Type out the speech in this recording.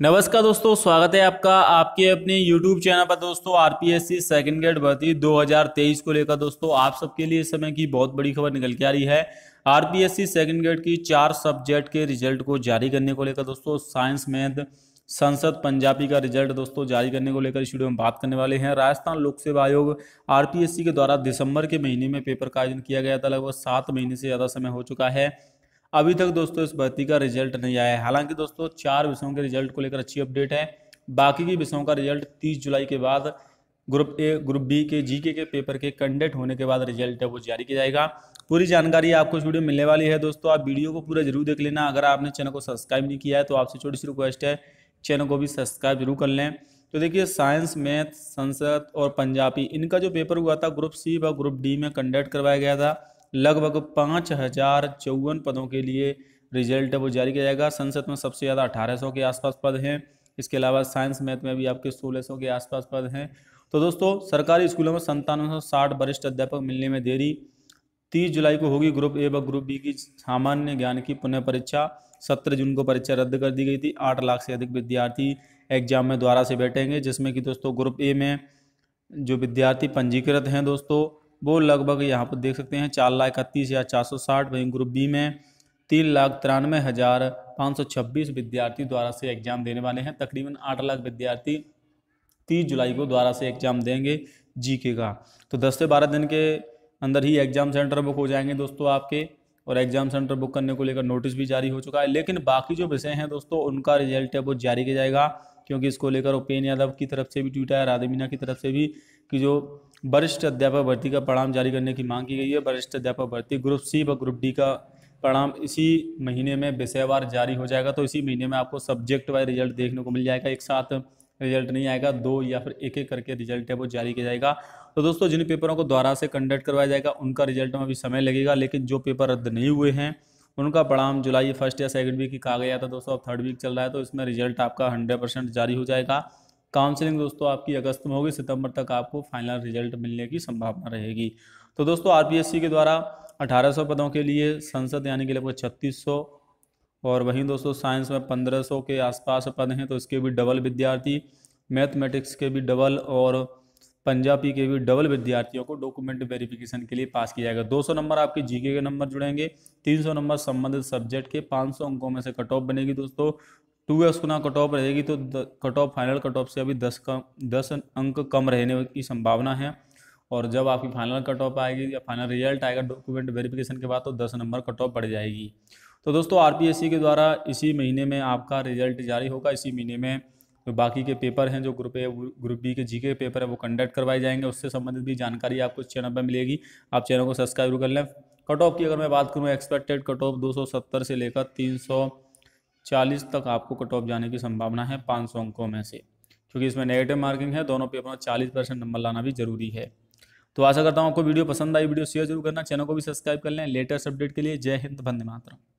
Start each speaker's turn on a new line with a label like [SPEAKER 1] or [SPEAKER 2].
[SPEAKER 1] नमस्कार दोस्तों स्वागत है आपका आपके अपने यूट्यूब चैनल पर दोस्तों R P S C second grade भर्ती 2023 को लेकर दोस्तों आप सबके लिए इस समय की बहुत बड़ी खबर निकल के आ रही है R P S C second grade की चार सब्जेक्ट के रिजल्ट को जारी करने को लेकर दोस्तों साइंस मैथ संसद पंजाबी का रिजल्ट दोस्तों जारी करने को लेकर इस वीडियो में बात करने वाले हैं राजस्थान लोक सेवा आयोग सी के द्वारा दिसंबर के महीने में पेपर का आयोजन किया गया था लगभग सात महीने से ज़्यादा समय हो चुका है अभी तक दोस्तों इस भर्ती का रिजल्ट नहीं आया है हालांकि दोस्तों चार विषयों के रिजल्ट को लेकर अच्छी अपडेट है बाकी के विषयों का रिजल्ट तीस जुलाई के बाद ग्रुप ए ग्रुप बी के जीके के पेपर के कंडक्ट होने के बाद रिजल्ट है वो जारी किया जाएगा पूरी जानकारी आपको इस वीडियो मिलने वाली है दोस्तों आप वीडियो को पूरा जरूर देख लेना अगर आपने चैनल को सब्सक्राइब नहीं किया है तो आपसे छोटी सी रिक्वेस्ट है चैनल को भी सब्सक्राइब जरूर कर लें तो देखिए साइंस मैथ संसद और पंजाबी इनका जो पेपर हुआ था ग्रुप सी व ग्रुप डी में कंडक्ट करवाया गया था लगभग पाँच हजार चौवन पदों के लिए रिजल्ट वो जारी किया जाएगा संसद में सबसे ज़्यादा अठारह सौ के आसपास पद हैं इसके अलावा साइंस मैथ में भी आपके सोलह सौ के आसपास पद हैं तो दोस्तों सरकारी स्कूलों में संतानवे सौ साठ वरिष्ठ अध्यापक मिलने में देरी तीस जुलाई को होगी ग्रुप ए व ग्रुप बी की सामान्य ज्ञान की पुनः परीक्षा सत्रह जून को परीक्षा रद्द कर दी गई थी आठ लाख से अधिक विद्यार्थी एग्जाम में द्वारा से बैठेंगे जिसमें कि दोस्तों ग्रुप ए में जो विद्यार्थी पंजीकृत हैं दोस्तों वो लगभग यहाँ पर देख सकते हैं चार लाख इकतीस हज़ार चार सौ साठ वहीं ग्रुप बी में तीन लाख तिरानवे हज़ार पाँच सौ छब्बीस विद्यार्थी द्वारा से एग्ज़ाम देने वाले हैं तकरीबन आठ लाख विद्यार्थी तीस जुलाई को द्वारा से एग्ज़ाम देंगे जीके का तो दस से बारह दिन के अंदर ही एग्ज़ाम सेंटर बुक हो जाएंगे दोस्तों आपके और एग्ज़ाम सेंटर बुक करने को लेकर नोटिस भी जारी हो चुका है लेकिन बाकी जो विषय हैं दोस्तों उनका रिजल्ट है वो जारी किया जाएगा क्योंकि इसको लेकर उपेन यादव की तरफ से भी ट्वीट आया राधे मीना की तरफ से भी कि जो वरिष्ठ अध्यापक भर्ती का परिणाम जारी करने की मांग की गई है वरिष्ठ अध्यापक भर्ती ग्रुप सी व ग्रुप डी का परिणाम इसी महीने में विषयवार जारी हो जाएगा तो इसी महीने में आपको सब्जेक्ट वाइज रिजल्ट देखने को मिल जाएगा एक साथ रिजल्ट नहीं आएगा दो या फिर एक एक करके रिजल्ट है वो जारी किया जाएगा तो दोस्तों जिन पेपरों को दोबारा से कंडक्ट करवाया जाएगा उनका रिजल्ट में अभी समय लगेगा लेकिन जो पेपर रद्द नहीं हुए हैं उनका परिणाम जुलाई फर्स्ट या सेकंड वीक ही कहा गया था दोस्तों अब थर्ड वीक चल रहा है तो इसमें रिजल्ट आपका हंड्रेड परसेंट जारी हो जाएगा काउंसलिंग दोस्तों आपकी अगस्त में होगी सितंबर तक आपको फाइनल रिजल्ट मिलने की संभावना रहेगी तो दोस्तों आर के द्वारा 1800 पदों के लिए संसद यानी कि लगभग 3600 और वहीं दोस्तों साइंस में 1500 के आसपास पद हैं तो इसके भी डबल विद्यार्थी मैथमेटिक्स के भी डबल और पंजाबी के भी डबल विद्यार्थियों को डॉक्यूमेंट वेरिफिकेशन के लिए पास किया जाएगा 200 नंबर आपके जीके के नंबर जुड़ेंगे 300 नंबर संबंधित सब्जेक्ट के 500 अंकों में से कट ऑफ बनेगी दोस्तों टू एस गुना कट ऑफ रहेगी तो cut off final cut off से अभी दस का दस अंक कम रहने की संभावना है और जब आपकी फाइनल कट ऑफ आएगी या फाइनल रिजल्ट आएगा डॉक्यूमेंट वेरिफिकेशन के बाद तो दस नंबर कट ऑफ बढ़ जाएगी तो दोस्तों आर के द्वारा इसी महीने में आपका रिजल्ट जारी होगा इसी महीने में तो बाकी के पेपर हैं जो ग्रुप ए ग्रुप बी के जी के पेपर है वो कंडक्ट करवाए जाएंगे उससे संबंधित भी जानकारी आपको इस चैनल पर मिलेगी आप चैनल को सब्सक्राइब कर लें कट ऑफ की अगर मैं बात करूँ एक्सपेक्टेड कट ऑफ दो से लेकर 300 चालीस तक आपको कट ऑफ जाने की संभावना है पाँच सौ अंकों में से क्योंकि इसमें नेगेटिव मार्किंग है दोनों पेपर में चालीस परसेंट नंबर लाना भी जरूरी है तो आशा करता हूँ आपको वीडियो पसंद आई वीडियो शेयर जरूर करना चैनल को भी सब्सक्राइब कर लें लेटेस्ट अपडेट के लिए जय हिंद वंदे मातरम